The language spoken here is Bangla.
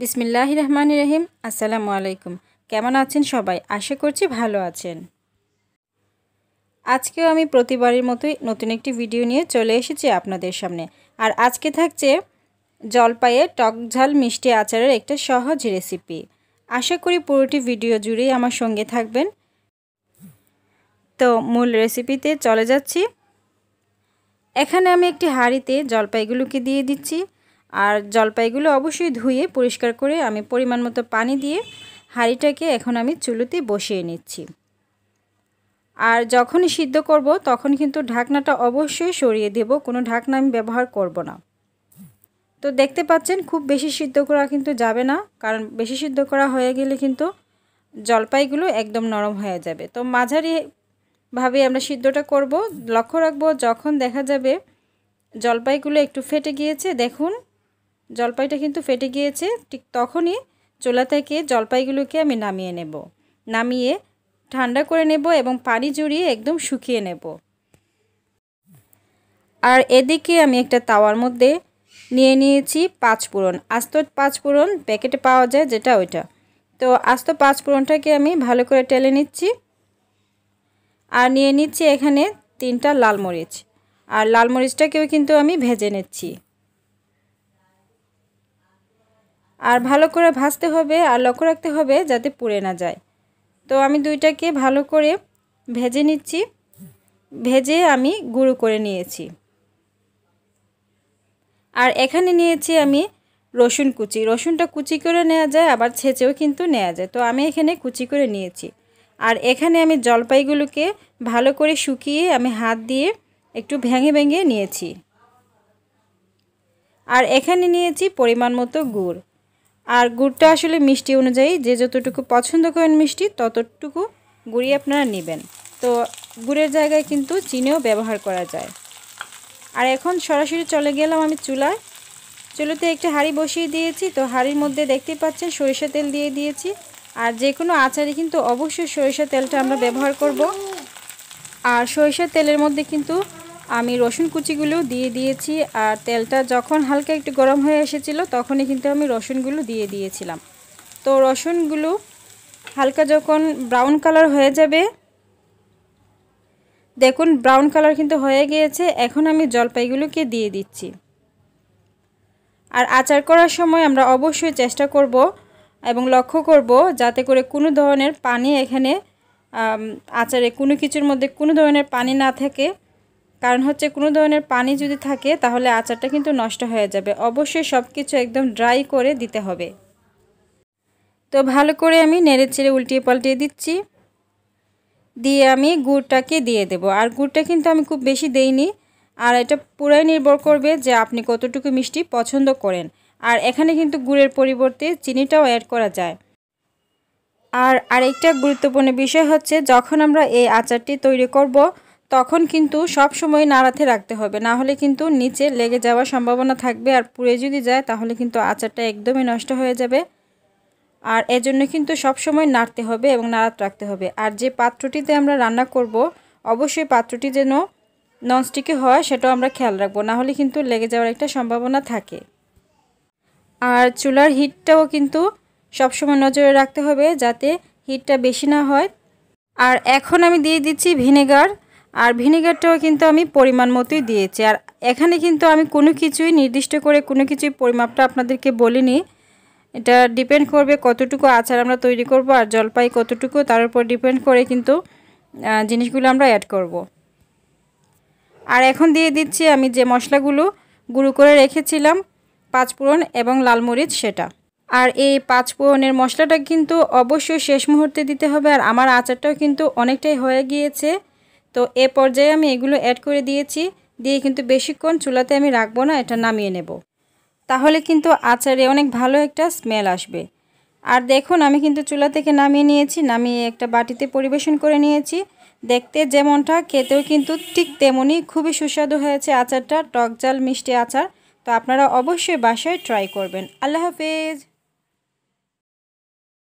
বিসমিল্লাহ রহমান রহিম আসসালামু আলাইকুম কেমন আছেন সবাই আশা করছি ভালো আছেন আজকেও আমি প্রতিবারের মতোই নতুন একটি ভিডিও নিয়ে চলে এসেছি আপনাদের সামনে আর আজকে থাকছে জলপাইয়ে টক ঝাল মিষ্টি আচারের একটা সহজ রেসিপি আশা করি পুরোটি ভিডিও জুড়েই আমার সঙ্গে থাকবেন তো মূল রেসিপিতে চলে যাচ্ছি এখানে আমি একটি হাঁড়িতে জলপাইগুলোকে দিয়ে দিচ্ছি আর জলপাইগুলো অবশ্যই ধুয়ে পরিষ্কার করে আমি পরিমাণ মতো পানি দিয়ে হাঁড়িটাকে এখন আমি চুলোতে বসিয়ে নিচ্ছি আর যখন সিদ্ধ করব তখন কিন্তু ঢাকনাটা অবশ্যই সরিয়ে দেব কোনো ঢাকনা আমি ব্যবহার করব না তো দেখতে পাচ্ছেন খুব বেশি সিদ্ধ করা কিন্তু যাবে না কারণ বেশি সিদ্ধ করা হয়ে গেলে কিন্তু জলপাইগুলো একদম নরম হয়ে যাবে তো মাঝারিভাবে আমরা সিদ্ধটা করব লক্ষ্য রাখবো যখন দেখা যাবে জলপাইগুলো একটু ফেটে গিয়েছে দেখুন জলপাইটা কিন্তু ফেটে গিয়েছে ঠিক তখনই চোলা থেকে জলপাইগুলোকে আমি নামিয়ে নেব নামিয়ে ঠান্ডা করে নেব এবং পানি জুড়িয়ে একদম শুকিয়ে নেব আর এদিকে আমি একটা তাওয়ার মধ্যে নিয়ে নিয়েছি পাঁচ পুরন আস্ত পাঁচ পুরন প্যাকেটে পাওয়া যায় যেটা ওইটা তো আস্ত পাঁচ পুরনটাকে আমি ভালো করে টেলে নিচ্ছি আর নিয়ে নিচ্ছি এখানে তিনটা লাল মরিচ আর লাল মরিচটাকেও কিন্তু আমি ভেজে নিচ্ছি আর ভালো করে ভাজতে হবে আর লক্ষ্য রাখতে হবে যাতে পুড়ে না যায় তো আমি দুইটাকে ভালো করে ভেজে নিচ্ছি ভেজে আমি গুঁড়ো করে নিয়েছি আর এখানে নিয়েছি আমি রসুন কুচি রসুনটা কুচি করে নেওয়া যায় আবার ছেঁচেও কিন্তু নেওয়া যায় তো আমি এখানে কুচি করে নিয়েছি আর এখানে আমি জলপাইগুলোকে ভালো করে শুকিয়ে আমি হাত দিয়ে একটু ভেঙে ভেঙে নিয়েছি আর এখানে নিয়েছি পরিমাণ মতো গুড় আর গুড়টা আসলে মিষ্টি অনুযায়ী যে যতটুকু পছন্দ করেন মিষ্টি ততটুকু গুড়ি আপনারা নেবেন তো গুড়ের জায়গায় কিন্তু চিনিও ব্যবহার করা যায় আর এখন সরাসরি চলে গেলাম আমি চুলায় চুলোতে একটি হাঁড়ি বসিয়ে দিয়েছি তো হাঁড়ির মধ্যে দেখতে পাচ্ছেন সরিষা তেল দিয়ে দিয়েছি আর যে কোনো আচারে কিন্তু অবশ্যই সরিষা তেলটা আমরা ব্যবহার করব আর সরিষার তেলের মধ্যে কিন্তু আমি রসুন কুচিগুলো দিয়ে দিয়েছি আর তেলটা যখন হালকা একটু গরম হয়ে এসেছিলো তখনই কিন্তু আমি রসুনগুলো দিয়ে দিয়েছিলাম তো রসুনগুলো হালকা যখন ব্রাউন কালার হয়ে যাবে দেখুন ব্রাউন কালার কিন্তু হয়ে গিয়েছে এখন আমি জলপাইগুলোকে দিয়ে দিচ্ছি আর আচার করার সময় আমরা অবশ্যই চেষ্টা করব এবং লক্ষ্য করব যাতে করে কোনো ধরনের পানি এখানে আচারে কোনো কিছুর মধ্যে কোনো ধরনের পানি না থাকে কারণ হচ্ছে কোনো ধরনের পানি যদি থাকে তাহলে আচারটা কিন্তু নষ্ট হয়ে যাবে অবশ্যই সব কিছু একদম ড্রাই করে দিতে হবে তো ভালো করে আমি নেড়ে চেড়ে উল্টিয়ে পাল্টিয়ে দিচ্ছি দিয়ে আমি গুড়টাকে দিয়ে দেব আর গুড়টা কিন্তু আমি খুব বেশি দেইনি আর এটা পুরাই নির্ভর করবে যে আপনি কতটুকু মিষ্টি পছন্দ করেন আর এখানে কিন্তু গুড়ের পরিবর্তে চিনিটাও অ্যাড করা যায় আর আরেকটা গুরুত্বপূর্ণ বিষয় হচ্ছে যখন আমরা এই আচারটি তৈরি করব তখন কিন্তু সব সময় নাড়াতে রাখতে হবে না হলে কিন্তু নিচে লেগে যাওয়ার সম্ভাবনা থাকবে আর পুড়ে যদি যায় তাহলে কিন্তু আচারটা একদমই নষ্ট হয়ে যাবে আর এজন্য কিন্তু সব সময় নাড়তে হবে এবং নাড়াতে রাখতে হবে আর যে পাত্রটিতে আমরা রান্না করব অবশ্যই পাত্রটি যেন ননস্টিকে হয় সেটাও আমরা খেয়াল রাখবো না হলে কিন্তু লেগে যাওয়ার একটা সম্ভাবনা থাকে আর চুলার হিটটাও কিন্তু সবসময় নজরে রাখতে হবে যাতে হিটটা বেশি না হয় আর এখন আমি দিয়ে দিচ্ছি ভিনেগার আর ভিনেগারটাও কিন্তু আমি পরিমাণ মতোই দিয়েছি আর এখানে কিন্তু আমি কোনো কিছুই নির্দিষ্ট করে কোনো কিছুই পরিমাপটা আপনাদেরকে বলিনি এটা ডিপেন্ড করবে কতটুকু আচার আমরা তৈরি করব আর জলপাই কতটুকু তার উপর ডিপেন্ড করে কিন্তু জিনিসগুলো আমরা অ্যাড করব। আর এখন দিয়ে দিচ্ছি আমি যে মশলাগুলো গুঁড়ো করে রেখেছিলাম পাঁচপুরন এবং লাল মরিচ সেটা আর এই পাঁচপুরনের মশলাটা কিন্তু অবশ্যই শেষ মুহূর্তে দিতে হবে আর আমার আচারটাও কিন্তু অনেকটাই হয়ে গিয়েছে তো এ পর্যায়ে আমি এগুলো অ্যাড করে দিয়েছি দিয়ে কিন্তু বেশিক্ষণ চুলাতে আমি রাখবো না এটা নামিয়ে নেব তাহলে কিন্তু আচারে অনেক ভালো একটা স্মেল আসবে আর দেখুন আমি কিন্তু চুলা থেকে নামিয়ে নিয়েছি নামিয়ে একটা বাটিতে পরিবেশন করে নিয়েছি দেখতে যেমনটা খেতেও কিন্তু ঠিক তেমনই খুবই সুস্বাদু হয়েছে আচারটা টক জাল মিষ্টি আচার তো আপনারা অবশ্যই বাসায় ট্রাই করবেন আল্লাহ হাফেজ